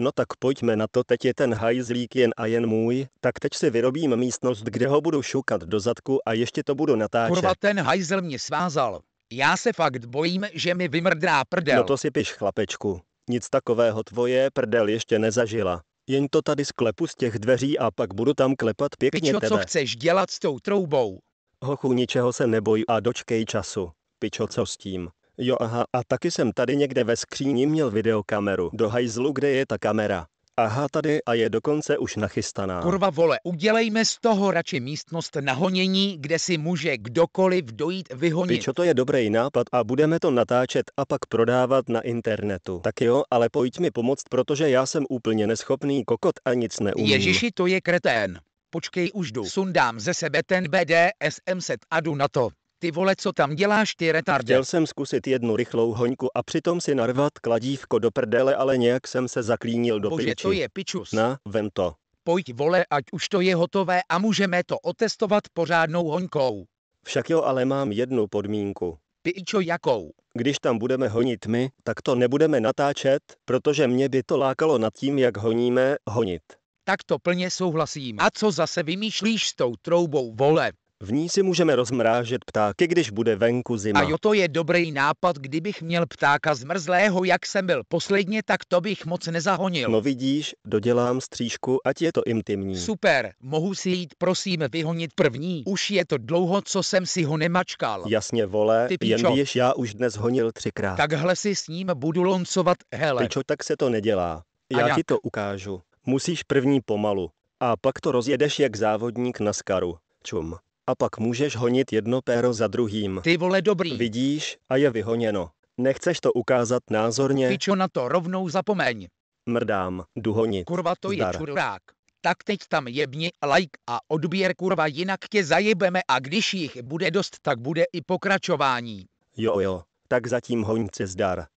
No tak pojďme na to, teď je ten hajzlík jen a jen můj, tak teď si vyrobím místnost, kde ho budu šukat do zadku a ještě to budu natáčet. Kurva, ten hajzl mě svázal. Já se fakt bojím, že mi vymrdá prdel. No to si piš, chlapečku. Nic takového tvoje prdel ještě nezažila. Jen to tady sklepu z těch dveří a pak budu tam klepat pěkně Pičo, tebe. co chceš dělat s tou troubou? Hochu, ničeho se neboj a dočkej času. Pičo, co s tím? Jo aha, a taky jsem tady někde ve skříni měl videokameru. Do hajzlu, kde je ta kamera. Aha, tady a je dokonce už nachystaná. Kurva vole, udělejme z toho radši místnost na honění, kde si může kdokoliv dojít vyhonit. Pičo, to je dobrý nápad a budeme to natáčet a pak prodávat na internetu. Tak jo, ale pojď mi pomoct, protože já jsem úplně neschopný kokot a nic neumím. Ježiši, to je kretén. Počkej už jdu. Sundám ze sebe ten BDSM set a jdu na to. Ty vole, co tam děláš, ty retard. Chtěl jsem zkusit jednu rychlou hoňku a přitom si narvat kladívko do prdele, ale nějak jsem se zaklínil do Bože, piči. to je pičus. Na, vem to. Pojď vole, ať už to je hotové a můžeme to otestovat pořádnou hoňkou. Však jo, ale mám jednu podmínku. Pičo jakou? Když tam budeme honit my, tak to nebudeme natáčet, protože mě by to lákalo nad tím, jak honíme, honit. Tak to plně souhlasím. A co zase vymýšlíš s tou troubou, vole? V ní si můžeme rozmrážet ptáky, když bude venku zima. A jo, to je dobrý nápad, kdybych měl ptáka zmrzlého, jak jsem byl posledně, tak to bych moc nezahonil. No vidíš, dodělám střížku, ať je to intimní. Super, mohu si jít prosím vyhonit první. Už je to dlouho, co jsem si ho nemačkal. Jasně, vole, Ty píčo. jen víš, já už dnes honil třikrát. Takhle si s ním budu loncovat, hele. Pičo, tak se to nedělá. Já ti to ukážu. Musíš první pomalu. A pak to rozjedeš jak závodník na skaru. Čum a pak můžeš honit jedno péro za druhým. Ty vole dobrý. Vidíš, a je vyhoněno. Nechceš to ukázat názorně? Pičo na to rovnou zapomeň. Mrdám, duhoni. Kurva to Zdar. je čurák. Tak teď tam jebni like a odběr kurva, jinak tě zajebeme a když jich bude dost, tak bude i pokračování. Jo jo, tak zatím hoňce zdar.